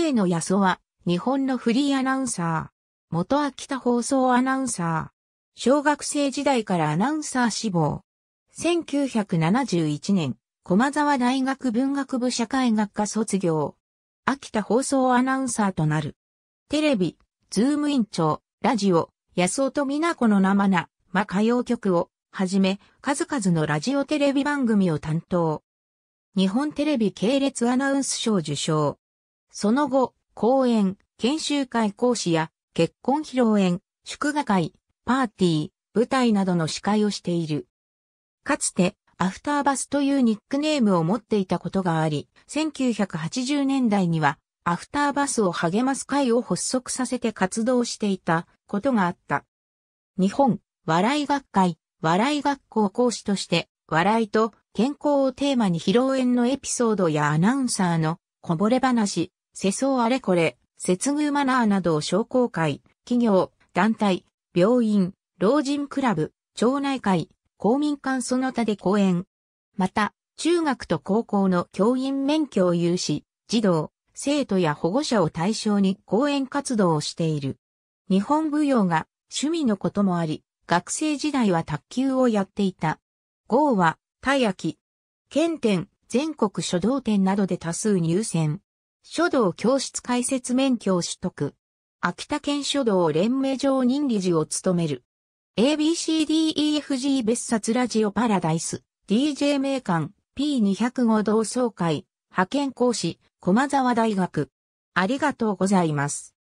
上野康夫は、日本のフリーアナウンサー。元秋田放送アナウンサー。小学生時代からアナウンサー志望。1971年、駒沢大学文学部社会学科卒業。秋田放送アナウンサーとなる。テレビ、ズーム委員長、ラジオ、安草と美奈子の生な、ま歌謡曲を、はじめ、数々のラジオテレビ番組を担当。日本テレビ系列アナウンス賞受賞。その後、講演、研修会講師や結婚披露宴、祝賀会、パーティー、舞台などの司会をしている。かつて、アフターバスというニックネームを持っていたことがあり、1980年代には、アフターバスを励ます会を発足させて活動していたことがあった。日本、笑い学会、笑い学校講師として、笑いと健康をテーマに披露宴のエピソードやアナウンサーのこぼれ話、世相あれこれ、接遇マナーなどを商工会、企業、団体、病院、老人クラブ、町内会、公民館その他で講演。また、中学と高校の教員免許を有し、児童、生徒や保護者を対象に講演活動をしている。日本舞踊が趣味のこともあり、学生時代は卓球をやっていた。号は、たい焼き。県展、全国書道展などで多数入選。書道教室解説免許を取得。秋田県書道連盟上任理事を務める。ABCDEFG 別冊ラジオパラダイス、DJ 名館、P205 同窓会、派遣講師、駒沢大学。ありがとうございます。